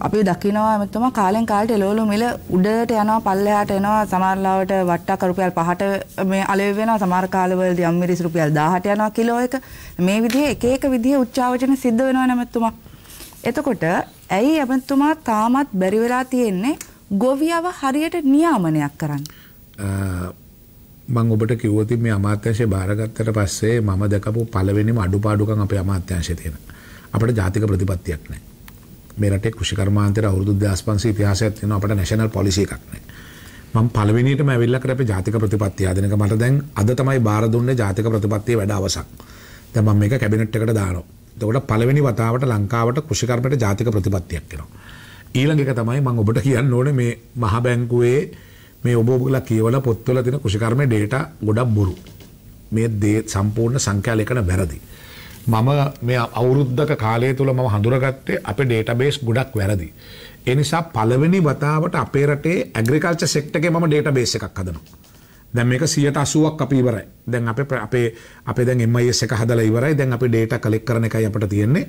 අපි දකිනවා මෙතුමා කාලෙන් කාලට එළවලු මිල උඩට යනවා පල්ලෙහාට එනවා සමහරලාවට වට්ටක් රුපියල් 5ට මේ අලෙවි වෙනවා සමහර කාලවලදී අම්මිරිස් රුපියල් 1000ට යනවා කිලෝ එක මේ විදිහේ එක එක විදිහේ උච්චාවචන සිද්ධ වෙනවා නැමතුමා එතකොට ඇයි එමතුමා තාමත් බැරි වෙලා තියෙන්නේ ගොවියව හරියට නියාමනයක් කරන්න මං ඔබට කිව්වොත් මේ අමාත්‍යංශය බාරගත්තට පස්සේ මම දැකපු පළවෙනිම අඩුපාඩුකම් අපේ අමාත්‍යංශයේ තියෙන අපිට ජාතික ප්‍රතිපත්තියක් නැහැ මේරට කෘෂිකර්මාන්තර අවුරුදු 2500 ඉතිහාසයක් තියෙන අපේ නැෂනල් පොලිසි එකක් නෑ. මම පළවෙනියටම ඇවිල්ලා කරපේ ජාතික ප්‍රතිපත්තිය ආදිනක මට දැන් අද තමයි බාර දුන්නේ ජාතික ප්‍රතිපත්තියේ වැඩ අවසන්. දැන් මම මේක කැබිනට් එකට දානවා. එතකොට පළවෙනි වතාවට ලංකාවට කෘෂිකර්මයට ජාතික ප්‍රතිපත්තියක් එනවා. ඊළඟ එක තමයි මම ඔබට කියන්න ඕනේ මේ මහ බැංකුවේ මේ ඔබ ඔබලා කියවලා පොත්වල තියෙන කෘෂිකර්මයේ ඩේටා ගොඩක් බොරු. මේ දේ සම්පූර්ණ සංඛ්‍යා ලේඛන වැරදි. මම මේ අවුරුද්ධක කාලය තුළ මම හඳුරගත්තේ අප ඩේටබේස් ගොඩක් වැරදි. එනිසා පළවෙනි වතාවට අපේ රටේ ඇග්‍රිකල්ච සෙක්ටගේ මම ඩේටබේස් එකක් හදනවා. දැන් මේක 180ක් අපි ඉවරයි. දැන් අපේ අපේ අපේ දැන් MIS එක හදලා ඉවරයි. දැන් අපි ඩේටා කලෙක්ට් කරන එකයි අපිට තියෙන්නේ.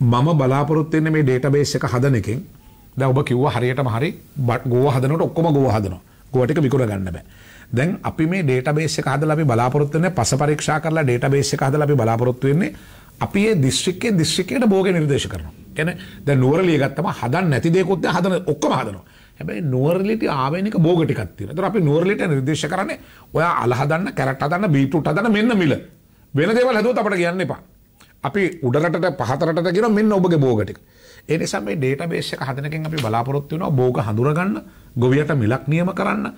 මම බලාපොරොත්තු වෙන්නේ මේ ඩේටාබේස් එක හදන එකෙන්. දැන් ඔබ කිව්වා හරියටම හරි ගෝවා හදනකොට ඔක්කොම ගෝවා හදනවා. ගෝටික විකුණ ගන්න බෑ. දැන් අපි මේ ඩේටාබේස් එක හදලා අපි බලාපොරොත්තු වෙන්නේ පස පරීක්ෂා කරලා ඩේටාබේස් එක හදලා අපි බලාපොරොත්තු වෙන්නේ අපි මේ දිස්ත්‍රික්කයේ දිස්ත්‍රික්කයට භෝගේ නිර්දේශ කරනවා. කියන්නේ දැන් නුවරළිය ගත්තම හදන්න නැති දේකුත් දැන් හදන ඔක්කොම හදනවා. හැබැයි නුවරළියට ආවේනික භෝග ටිකක් තියෙනවා. ඒතර අපි නුවරළියට නිර්දේශ කරන්නේ ඔයා අල හදන්න, කැරට් හදන්න, බීට්‍රූට් හදන්න මෙන්න මිල. වෙන දේවල් හදුවොත් අපිට කියන්න එපා. අපි උඩරට පහතරට ගෙන මෙන්න ඔබගේ බෝගටික ඒනිසා මේ ඩේට බේෂක හදනකින් අපි බලාපොරොත්තු වෙනවා බෝග හඳුරගන්න ගොවියට මිලක් නියම කරන්න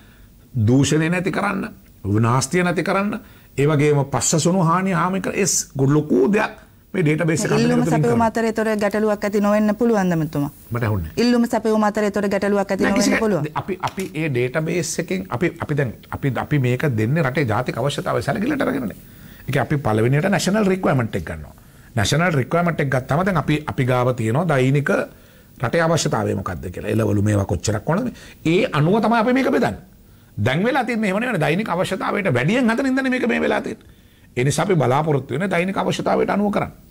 දූෂණය නැති කරන්න විනාස්තිය නැති කරන්න ඒවගේම පස්ස සුණු හානි හාමික එස් ගොඩ්ලොකූ දෙයක් මේ ඩේට බේස් එකක් ඉල්ලුම සපයුම අතරේ ගැටලුවක් ඇති නොවෙන්න පුළුවන් දමතුමා මට අහුන්නේ ඉල්ලුම සපයුම අතරේ ගැටලුවක් ඇති නොවෙන්න පුළුවන් අපි අපි ඒ ඩේටා බේස් එකෙන් අපි අපි දැන් අපි අපි මේක දෙන්නේ රටේ ජාතික අවශ්‍යතාවය සැලකිල්ලට අරගෙනනේ ඒක අපි පළවෙනියට නැෂනල් රික්වයර්මන්ට් එක ගන්නවා නැශනල් රික්වමට එක් ගත්තම දැන් අපි අපි ගාව තියෙනවා දෛනික රටේ අවශ්‍යතාවය මොකක්ද කියලා. එළවලු මේවා කොච්චරක් ඕනද? ඒ අනුව තමයි අපි මේක බෙදන්නේ. දැන් වෙලා තින්නේ එහෙම නෙවෙයි දෛනික අවශ්‍යතාවයට වැඩියෙන් හතනින්දනේ මේක මේ වෙලා තින්නේ. ඒ නිසා අපි බලාපොරොත්තු වෙන දෛනික අවශ්‍යතාවයට අනුව කරන්නේ.